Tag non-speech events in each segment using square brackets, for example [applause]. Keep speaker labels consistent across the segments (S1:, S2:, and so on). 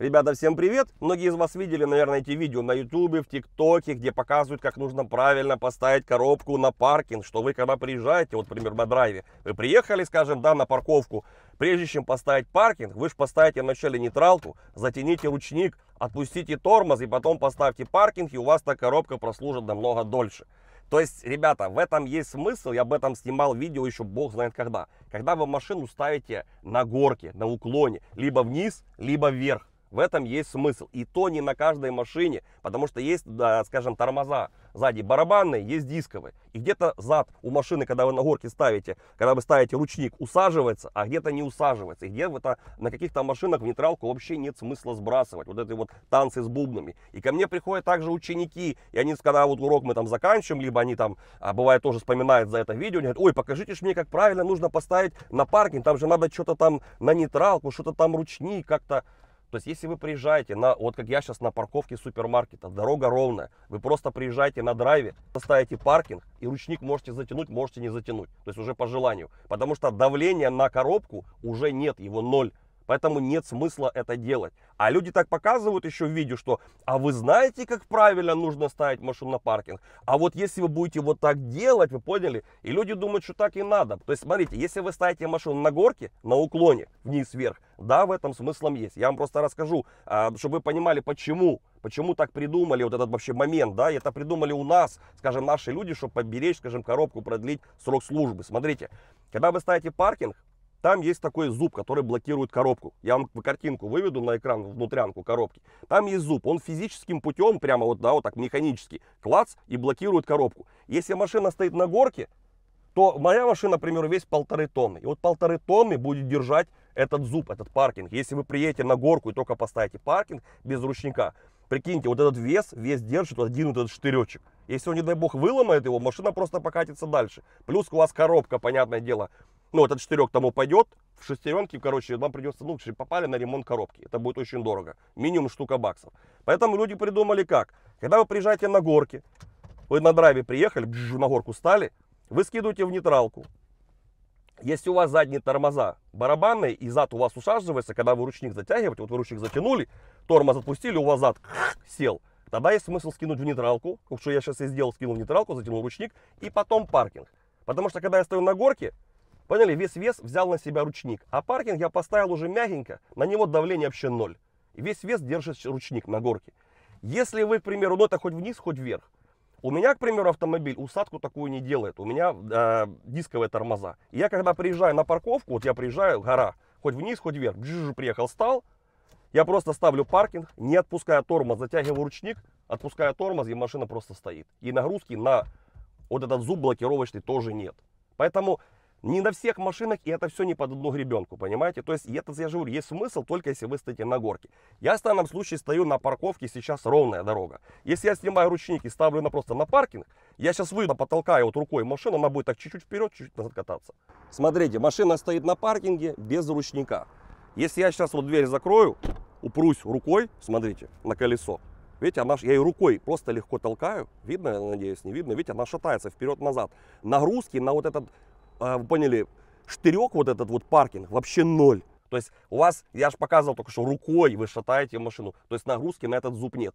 S1: Ребята, всем привет! Многие из вас видели, наверное, эти видео на ютубе, в тиктоке, где показывают, как нужно правильно поставить коробку на паркинг, что вы когда приезжаете, вот, например, на драйве, вы приехали, скажем, да, на парковку, прежде чем поставить паркинг, вы же поставите вначале нейтралку, затяните ручник, отпустите тормоз и потом поставьте паркинг, и у вас та коробка прослужит намного дольше. То есть, ребята, в этом есть смысл. Я об этом снимал видео еще бог знает когда. Когда вы машину ставите на горке, на уклоне, либо вниз, либо вверх. В этом есть смысл. И то не на каждой машине, потому что есть, да, скажем, тормоза сзади барабанные, есть дисковые. И где-то зад у машины, когда вы на горке ставите, когда вы ставите ручник, усаживается, а где-то не усаживается. И где-то на каких-то машинах в нейтралку вообще нет смысла сбрасывать. Вот эти вот танцы с бубнами. И ко мне приходят также ученики, и они, когда вот урок мы там заканчиваем, либо они там, а, бывает, тоже вспоминают за это видео, они говорят, ой, покажите мне, как правильно нужно поставить на паркинг, там же надо что-то там на нейтралку, что-то там ручник как-то. То есть, если вы приезжаете на, вот как я сейчас на парковке супермаркета, дорога ровная, вы просто приезжаете на драйве, поставите паркинг, и ручник можете затянуть, можете не затянуть. То есть, уже по желанию. Потому что давление на коробку уже нет, его ноль. Поэтому нет смысла это делать. А люди так показывают еще в видео, что «А вы знаете, как правильно нужно ставить машину на паркинг? А вот если вы будете вот так делать, вы поняли?» И люди думают, что так и надо. То есть, смотрите, если вы ставите машину на горке, на уклоне, вниз-вверх, да, в этом смыслом есть. Я вам просто расскажу, а, чтобы вы понимали, почему почему так придумали вот этот вообще момент, да, это придумали у нас, скажем, наши люди, чтобы поберечь, скажем, коробку, продлить срок службы. Смотрите, когда вы ставите паркинг, там есть такой зуб, который блокирует коробку. Я вам картинку выведу на экран, внутрянку коробки. Там есть зуб, он физическим путем, прямо вот, да, вот так механически, клац и блокирует коробку. Если машина стоит на горке, то моя машина, например, весь полторы тонны. И вот полторы тонны будет держать этот зуб, этот паркинг. Если вы приедете на горку и только поставите паркинг без ручника, прикиньте, вот этот вес, вес держит вот один вот этот штыречек. Если он, не дай бог, выломает его, машина просто покатится дальше. Плюс у вас коробка, понятное дело, ну, этот штырек тому пойдет, в шестеренке, короче, вам придется, ну, попали на ремонт коробки. Это будет очень дорого. Минимум штука баксов. Поэтому люди придумали как. Когда вы приезжаете на горке, вы на драйве приехали, бжж, на горку стали, вы скидываете в нейтралку. Если у вас задние тормоза барабанные, и зад у вас усаживается, когда вы ручник затягиваете, вот вы ручник затянули, тормоз отпустили, у вас зад [sniffs] сел, тогда есть смысл скинуть в нейтралку, что я сейчас и сделал, скинул в нейтралку, затянул ручник, и потом паркинг. Потому что, когда я стою на горке, Поняли, весь вес взял на себя ручник, а паркинг я поставил уже мягенько, на него давление вообще ноль. И весь вес держит ручник на горке. Если вы, к примеру, ну это хоть вниз, хоть вверх, у меня, к примеру, автомобиль усадку такую не делает. У меня э, дисковые тормоза. И я когда приезжаю на парковку, вот я приезжаю, гора, хоть вниз, хоть вверх, бжж, приехал, стал, я просто ставлю паркинг, не отпуская тормоз, затягиваю ручник, отпуская тормоз, и машина просто стоит. И нагрузки на вот этот зуб блокировочный тоже нет. Поэтому не на всех машинах, и это все не под одну гребенку, понимаете? То есть, это, я же говорю, есть смысл, только если вы стоите на горке. Я в данном случае стою на парковке, сейчас ровная дорога. Если я снимаю ручники, и ставлю на просто на паркинг, я сейчас выйду, потолкаю вот рукой машину, она будет так чуть-чуть вперед, чуть-чуть назад кататься. Смотрите, машина стоит на паркинге без ручника. Если я сейчас вот дверь закрою, упрусь рукой, смотрите, на колесо, Видите, она, я ее рукой просто легко толкаю. Видно, надеюсь, не видно. Видите, она шатается вперед-назад. Нагрузки на вот этот а, вы поняли, штырек вот этот вот паркинг вообще ноль. То есть у вас, я же показывал только что, рукой вы шатаете машину. То есть нагрузки на этот зуб нет.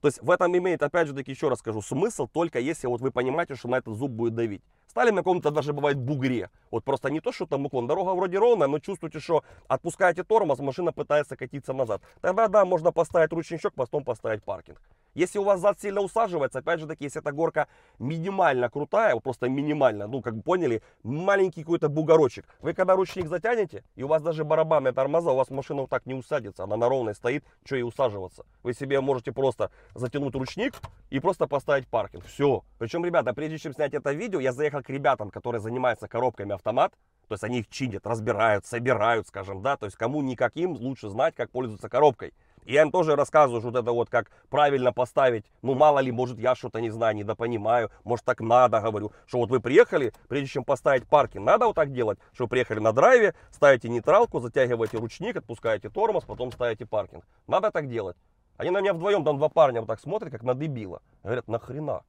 S1: То есть в этом имеет, опять же таки, еще раз скажу, смысл только если вот вы понимаете, что на этот зуб будет давить спалим на каком-то даже бывает бугре. Вот просто не то, что там уклон, дорога вроде ровная, но чувствуете, что отпускаете тормоз, машина пытается катиться назад. Тогда да, можно поставить ручничок, потом поставить паркинг. Если у вас зад сильно усаживается, опять же таки, если эта горка минимально крутая, просто минимально, ну, как бы поняли, маленький какой-то бугорочек. Вы когда ручник затянете, и у вас даже барабанные тормоза, у вас машина вот так не усадится, она на ровной стоит, что и усаживаться. Вы себе можете просто затянуть ручник и просто поставить паркинг. Все. Причем, ребята, прежде чем снять это видео, я заехал к ребятам, которые занимаются коробками автомат, то есть они их чинят, разбирают, собирают, скажем, да, то есть кому никаким лучше знать, как пользоваться коробкой. И я им тоже рассказываю что вот это вот, как правильно поставить. Ну, мало ли, может, я что-то не знаю, недопонимаю. Может, так надо, говорю. Что вот вы приехали, прежде чем поставить парки, надо вот так делать, что вы приехали на драйве, ставите нейтралку, затягиваете ручник, отпускаете тормоз, потом ставите паркинг. Надо так делать. Они на меня вдвоем, там два парня вот так смотрят, как на дебила. Говорят, нахрена?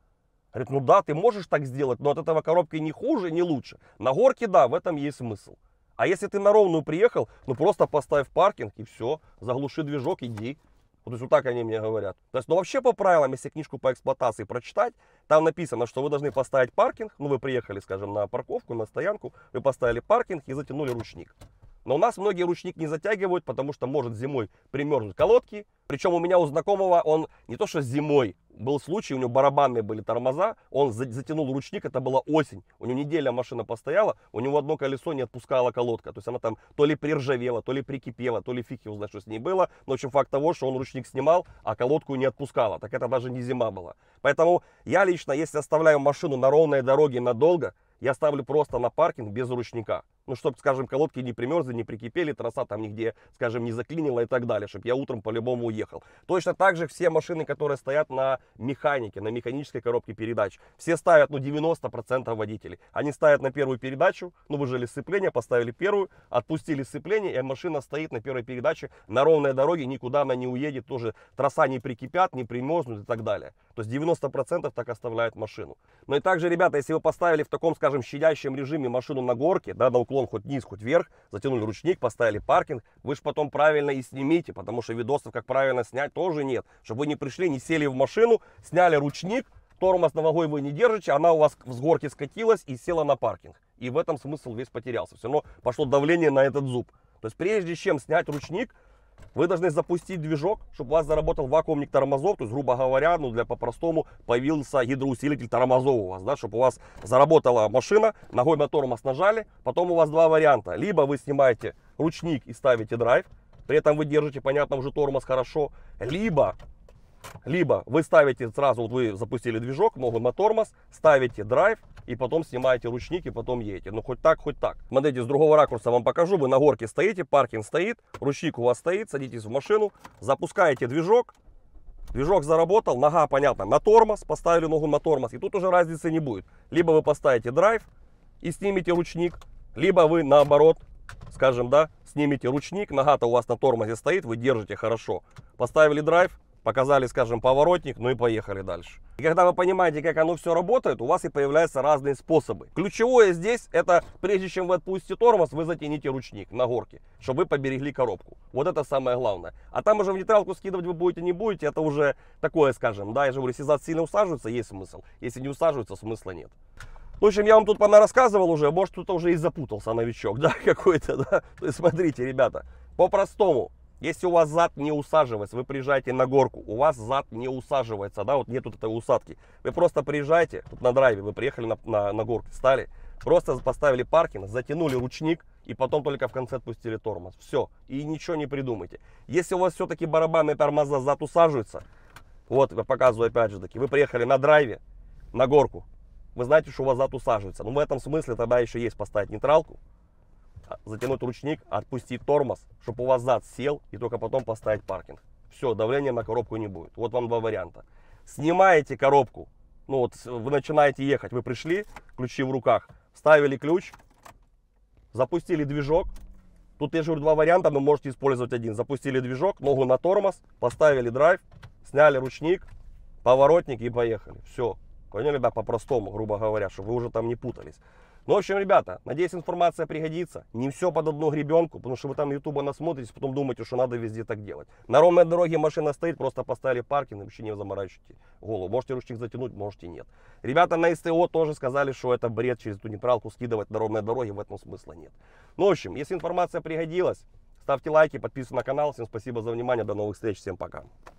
S1: Говорит, ну да, ты можешь так сделать, но от этого коробки не хуже, не лучше. На горке, да, в этом есть смысл. А если ты на ровную приехал, ну просто поставь паркинг и все, заглуши движок, иди. Вот, то есть вот так они мне говорят. То есть, ну вообще по правилам, если книжку по эксплуатации прочитать, там написано, что вы должны поставить паркинг, ну вы приехали, скажем, на парковку, на стоянку, вы поставили паркинг и затянули ручник. Но у нас многие ручник не затягивают, потому что может зимой примерзнуть колодки. Причем у меня у знакомого он не то что зимой, был случай, у него барабанные были тормоза, он затянул ручник, это была осень. У него неделя машина постояла, у него одно колесо не отпускала колодка. То есть она там то ли приржавела, то ли прикипела, то ли фиг его знает, что с ней было. Но очень факт того, что он ручник снимал, а колодку не отпускала. Так это даже не зима была. Поэтому я лично, если оставляю машину на ровной дороге надолго, я ставлю просто на паркинг без ручника ну, чтобы, скажем, колодки не примерзли, не прикипели, трасса там нигде, скажем, не заклинила и так далее, чтобы я утром по-любому уехал. Точно так же все машины, которые стоят на механике, на механической коробке передач, все ставят, ну, 90% водителей. Они ставят на первую передачу, ну, выжили сцепление, поставили первую, отпустили сцепление, и машина стоит на первой передаче на ровной дороге, никуда она не уедет, тоже трасса не прикипят, не примерзнут и так далее. То есть 90% так оставляют машину. Ну и также, ребята, если вы поставили в таком, скажем, щадящем режиме машину на горке, да, на уклон уклон хоть низ, хоть вверх, затянули ручник, поставили паркинг, вы же потом правильно и снимите, потому что видосов, как правильно снять, тоже нет. Чтобы вы не пришли, не сели в машину, сняли ручник, тормоз на ногой вы не держите, она у вас с горки скатилась и села на паркинг. И в этом смысл весь потерялся. Все равно пошло давление на этот зуб. То есть прежде чем снять ручник, вы должны запустить движок, чтобы у вас заработал вакуумник тормозов, то есть, грубо говоря, ну для по-простому появился гидроусилитель тормозов у вас, да, чтобы у вас заработала машина, ногой мотором вас нажали, потом у вас два варианта. Либо вы снимаете ручник и ставите драйв, при этом вы держите, понятно, уже тормоз хорошо, либо либо вы ставите сразу, вот вы запустили движок, ногу на тормоз, ставите драйв, и потом снимаете ручник и потом едете. Ну, хоть так, хоть так. Смотрите, с другого ракурса вам покажу. Вы на горке стоите, паркинг стоит, ручник у вас стоит, садитесь в машину, запускаете движок, Движок заработал, нога, понятно, на тормоз, поставили ногу на тормоз, и тут уже разницы не будет. Либо вы поставите драйв и снимете ручник, либо вы наоборот, скажем, да, снимите ручник, нога-то у вас на тормозе стоит, вы держите хорошо. Поставили драйв, показали, скажем, поворотник, ну и поехали дальше. И когда вы понимаете, как оно все работает, у вас и появляются разные способы. Ключевое здесь, это прежде чем вы отпустите тормоз, вы затяните ручник на горке, чтобы вы поберегли коробку. Вот это самое главное. А там уже в нейтралку скидывать вы будете, не будете, это уже такое, скажем, да, я же говорю, если зад сильно усаживается, есть смысл. Если не усаживается, смысла нет. В общем, я вам тут рассказывал уже, может кто-то уже и запутался новичок, [laughs] да, какой-то, да. То есть смотрите, ребята, по-простому, если у вас зад не усаживается, вы приезжаете на горку, у вас зад не усаживается, да, вот нет вот этой усадки. Вы просто приезжаете, тут на драйве, вы приехали на, на, на горку, стали, просто поставили паркинг, затянули ручник, и потом только в конце отпустили тормоз. Все, и ничего не придумайте. Если у вас все-таки барабанные тормоза зад усаживаются, вот, я показываю опять же таки, вы приехали на драйве, на горку, вы знаете, что у вас зад усаживается. Ну, в этом смысле тогда еще есть поставить нейтралку, затянуть ручник, отпустить тормоз, чтобы у вас зад сел и только потом поставить паркинг. Все, давления на коробку не будет. Вот вам два варианта. Снимаете коробку, ну вот вы начинаете ехать, вы пришли, ключи в руках, ставили ключ, запустили движок. Тут я же говорю два варианта, но можете использовать один. Запустили движок, ногу на тормоз, поставили драйв, сняли ручник, поворотник и поехали. Все. Поняли, да, по-простому, грубо говоря, чтобы вы уже там не путались. Ну, в общем, ребята, надеюсь, информация пригодится. Не все под одну гребенку, потому что вы там ютуба насмотритесь, потом думаете, что надо везде так делать. На ровной дороге машина стоит, просто поставили паркинг, вообще не заморачивайте голову. Можете ручник затянуть, можете нет. Ребята на СТО тоже сказали, что это бред через эту неправку скидывать на ровной дороге, в этом смысла нет. Ну, в общем, если информация пригодилась, ставьте лайки, подписывайтесь на канал. Всем спасибо за внимание, до новых встреч, всем пока.